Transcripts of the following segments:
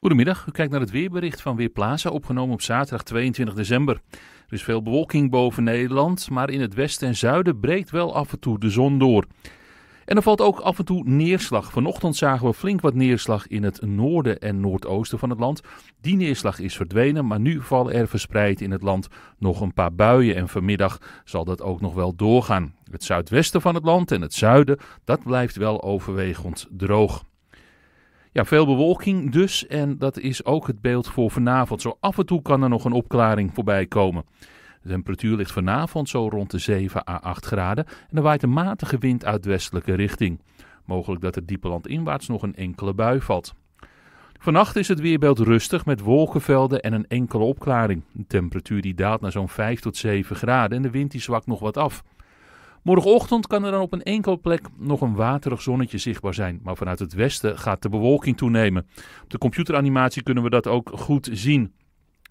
Goedemiddag, u kijkt naar het weerbericht van Weerplaza, opgenomen op zaterdag 22 december. Er is veel bewolking boven Nederland, maar in het westen en zuiden breekt wel af en toe de zon door. En er valt ook af en toe neerslag. Vanochtend zagen we flink wat neerslag in het noorden en noordoosten van het land. Die neerslag is verdwenen, maar nu vallen er verspreid in het land nog een paar buien. En vanmiddag zal dat ook nog wel doorgaan. Het zuidwesten van het land en het zuiden, dat blijft wel overwegend droog. Ja, veel bewolking dus. En dat is ook het beeld voor vanavond. Zo af en toe kan er nog een opklaring voorbij komen. De temperatuur ligt vanavond zo rond de 7 à 8 graden. En er waait een matige wind uit westelijke richting. Mogelijk dat het diepe inwaarts nog een enkele bui valt. Vannacht is het weerbeeld rustig met wolkenvelden en een enkele opklaring. De temperatuur die daalt naar zo'n 5 tot 7 graden en de wind die zwakt nog wat af. Morgenochtend kan er dan op een enkele plek nog een waterig zonnetje zichtbaar zijn, maar vanuit het westen gaat de bewolking toenemen. Op de computeranimatie kunnen we dat ook goed zien.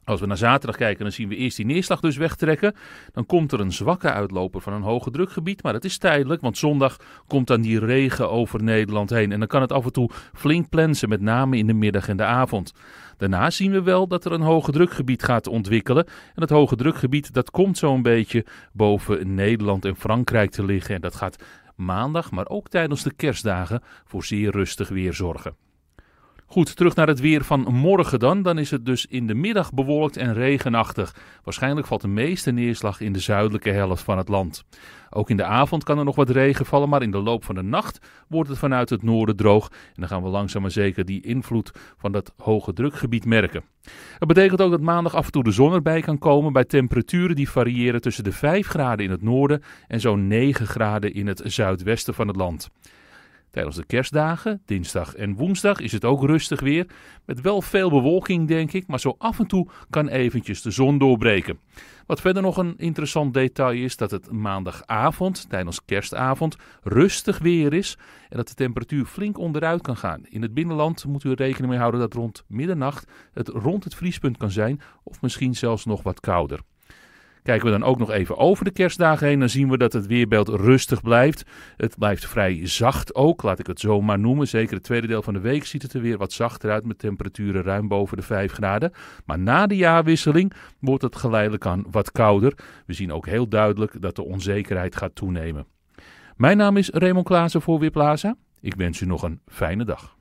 Als we naar zaterdag kijken, dan zien we eerst die neerslag dus wegtrekken. Dan komt er een zwakke uitloper van een hoge drukgebied. Maar dat is tijdelijk, want zondag komt dan die regen over Nederland heen. En dan kan het af en toe flink plensen, met name in de middag en de avond. Daarna zien we wel dat er een hoge drukgebied gaat ontwikkelen. En dat hoge drukgebied dat komt zo'n beetje boven Nederland en Frankrijk te liggen. En dat gaat maandag, maar ook tijdens de kerstdagen, voor zeer rustig weer zorgen. Goed, terug naar het weer van morgen dan. Dan is het dus in de middag bewolkt en regenachtig. Waarschijnlijk valt de meeste neerslag in de zuidelijke helft van het land. Ook in de avond kan er nog wat regen vallen, maar in de loop van de nacht wordt het vanuit het noorden droog. En dan gaan we langzaam maar zeker die invloed van dat hoge drukgebied merken. Dat betekent ook dat maandag af en toe de zon erbij kan komen bij temperaturen die variëren tussen de 5 graden in het noorden en zo'n 9 graden in het zuidwesten van het land. Tijdens de kerstdagen, dinsdag en woensdag, is het ook rustig weer. Met wel veel bewolking, denk ik, maar zo af en toe kan eventjes de zon doorbreken. Wat verder nog een interessant detail is dat het maandagavond, tijdens kerstavond, rustig weer is. En dat de temperatuur flink onderuit kan gaan. In het binnenland moet u er rekening mee houden dat rond middernacht het rond het vriespunt kan zijn, of misschien zelfs nog wat kouder. Kijken we dan ook nog even over de kerstdagen heen, dan zien we dat het weerbeeld rustig blijft. Het blijft vrij zacht ook, laat ik het zo maar noemen. Zeker het tweede deel van de week ziet het er weer wat zachter uit met temperaturen ruim boven de 5 graden. Maar na de jaarwisseling wordt het geleidelijk aan wat kouder. We zien ook heel duidelijk dat de onzekerheid gaat toenemen. Mijn naam is Raymond Klaassen voor Weerplaza. Ik wens u nog een fijne dag.